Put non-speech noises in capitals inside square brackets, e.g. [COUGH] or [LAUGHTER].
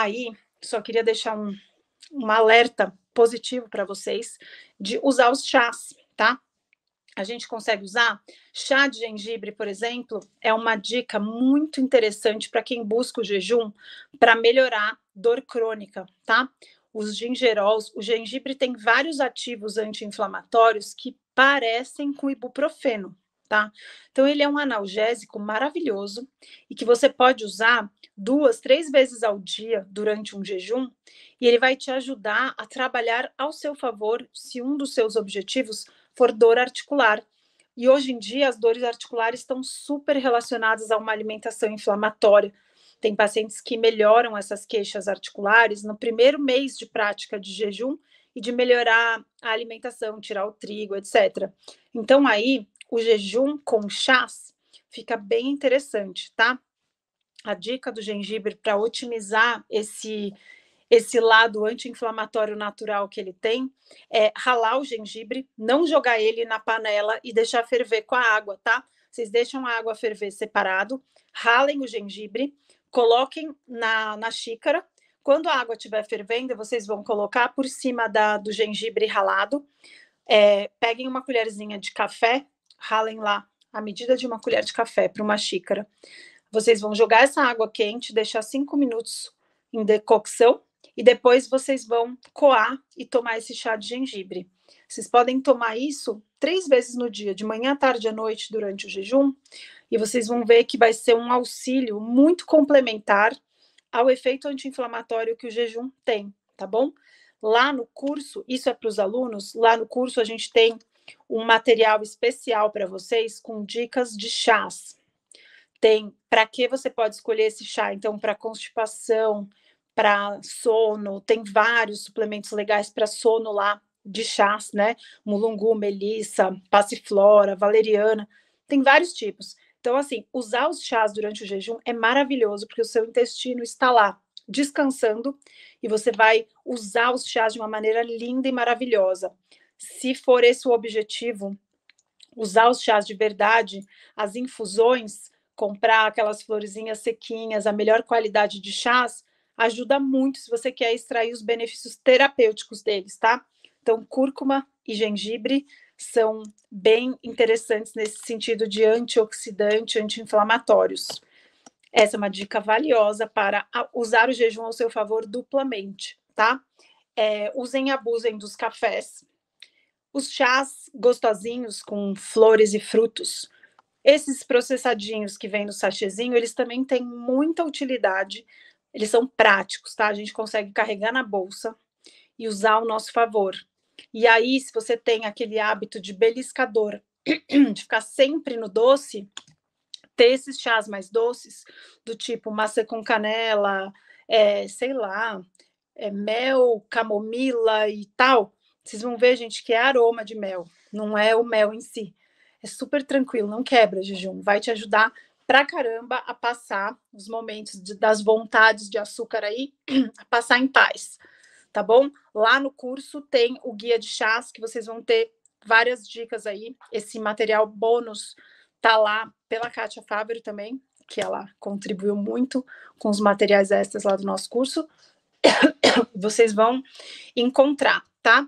aí, só queria deixar um, um alerta positivo para vocês de usar os chás, tá? A gente consegue usar chá de gengibre, por exemplo, é uma dica muito interessante para quem busca o jejum para melhorar dor crônica, tá? Os gingerols, o gengibre tem vários ativos anti-inflamatórios que parecem com ibuprofeno, tá? Então, ele é um analgésico maravilhoso e que você pode usar duas, três vezes ao dia durante um jejum e ele vai te ajudar a trabalhar ao seu favor se um dos seus objetivos for dor articular. E hoje em dia, as dores articulares estão super relacionadas a uma alimentação inflamatória. Tem pacientes que melhoram essas queixas articulares no primeiro mês de prática de jejum e de melhorar a alimentação, tirar o trigo, etc. Então, aí, o jejum com chás fica bem interessante, tá? A dica do gengibre para otimizar esse esse lado anti-inflamatório natural que ele tem, é ralar o gengibre, não jogar ele na panela e deixar ferver com a água, tá? Vocês deixam a água ferver separado, ralem o gengibre, coloquem na, na xícara. Quando a água estiver fervendo, vocês vão colocar por cima da, do gengibre ralado. É, peguem uma colherzinha de café ralem lá a medida de uma colher de café para uma xícara. Vocês vão jogar essa água quente, deixar cinco minutos em decocção e depois vocês vão coar e tomar esse chá de gengibre. Vocês podem tomar isso três vezes no dia, de manhã, tarde à noite, durante o jejum, e vocês vão ver que vai ser um auxílio muito complementar ao efeito anti-inflamatório que o jejum tem, tá bom? Lá no curso, isso é para os alunos, lá no curso a gente tem um material especial para vocês com dicas de chás. Tem para que você pode escolher esse chá, então, para constipação, para sono, tem vários suplementos legais para sono lá de chás, né? Mulungu, melissa, passiflora, valeriana, tem vários tipos. Então, assim, usar os chás durante o jejum é maravilhoso, porque o seu intestino está lá descansando e você vai usar os chás de uma maneira linda e maravilhosa se for esse o objetivo, usar os chás de verdade, as infusões, comprar aquelas florezinhas sequinhas, a melhor qualidade de chás, ajuda muito se você quer extrair os benefícios terapêuticos deles, tá? Então, cúrcuma e gengibre são bem interessantes nesse sentido de antioxidante, anti-inflamatórios. Essa é uma dica valiosa para usar o jejum ao seu favor duplamente, tá? É, usem e abusem dos cafés, os chás gostosinhos com flores e frutos. Esses processadinhos que vêm no sachezinho eles também têm muita utilidade. Eles são práticos, tá? A gente consegue carregar na bolsa e usar ao nosso favor. E aí, se você tem aquele hábito de beliscador, de ficar sempre no doce, ter esses chás mais doces, do tipo maçã com canela, é, sei lá, é, mel, camomila e tal, vocês vão ver, gente, que é aroma de mel, não é o mel em si. É super tranquilo, não quebra jejum, vai te ajudar pra caramba a passar os momentos de, das vontades de açúcar aí, [CLEARS THROAT] a passar em paz, tá bom? Lá no curso tem o guia de chás que vocês vão ter várias dicas aí. Esse material bônus tá lá pela Kátia Fábio também, que ela contribuiu muito com os materiais extras lá do nosso curso. [COUGHS] Vocês vão encontrar, tá?